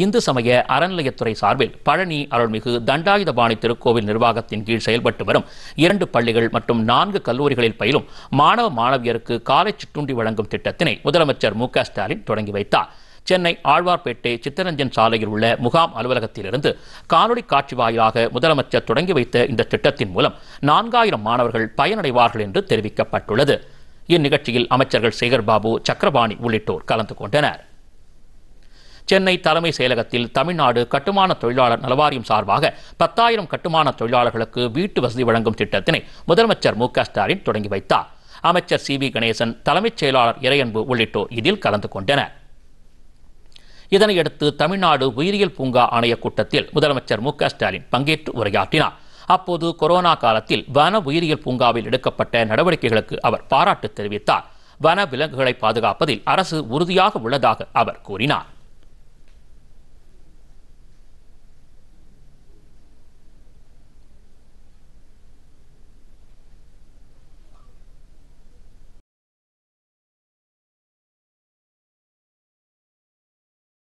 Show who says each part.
Speaker 1: இந்து சமய அறநிலையத்துறை சார்பில் பழனி அருள்மிகு தண்டாயுதபாணி திருக்கோவில் நிர்வாகத்தின் கீழ் செயல்பட்டு வரும் இரண்டு பள்ளிகள் மற்றும் நான்கு கல்லூரிகளில் பயிலும் மாணவ மாணவியருக்கு காலை சிற்றுண்டி வழங்கும் திட்டத்தினை முதலமைச்சர் மு ஸ்டாலின் தொடங்கி வைத்தார் சென்னை ஆழ்வார்பேட்டை சித்தரஞ்சன் சாலையில் உள்ள முகாம் அலுவலகத்திலிருந்து காணொலி காட்சி வாயிலாக முதலமைச்சர் தொடங்கி வைத்த இந்த திட்டத்தின் மூலம் நான்காயிரம் மாணவர்கள் பயனடைவார்கள் என்று தெரிவிக்கப்பட்டுள்ளது இந்நிகழ்ச்சியில் அமைச்சர்கள் சேகர்பாபு சக்கரபாணி உள்ளிட்டோர் கலந்து கொண்டனர் சென்னை தலைமை செயலகத்தில் தமிழ்நாடு கட்டுமான தொழிலாளர் நலவாரியம் சார்பாக பத்தாயிரம் கட்டுமான தொழிலாளர்களுக்கு வீட்டு வசதி வழங்கும் திட்டத்தினை முதலமைச்சர் மு ஸ்டாலின் தொடங்கி வைத்தார் அமைச்சர் சி வி கணேசன் தலைமைச் செயலாளர் இறையன்பு உள்ளிட்டோர் இதில் கலந்து கொண்டனர் இதனையடுத்து தமிழ்நாடு உயிரியல் பூங்கா ஆணைய கூட்டத்தில் முதலமைச்சர் மு ஸ்டாலின் பங்கேற்று உரையாற்றினார் அப்போது கொரோனா காலத்தில் வன உயிரியல் பூங்காவில் எடுக்கப்பட்ட நடவடிக்கைகளுக்கு அவர் பாராட்டு தெரிவித்தார் வன விலங்குகளை பாதுகாப்பதில் அரசு உறுதியாக உள்ளதாக அவர் கூறினார்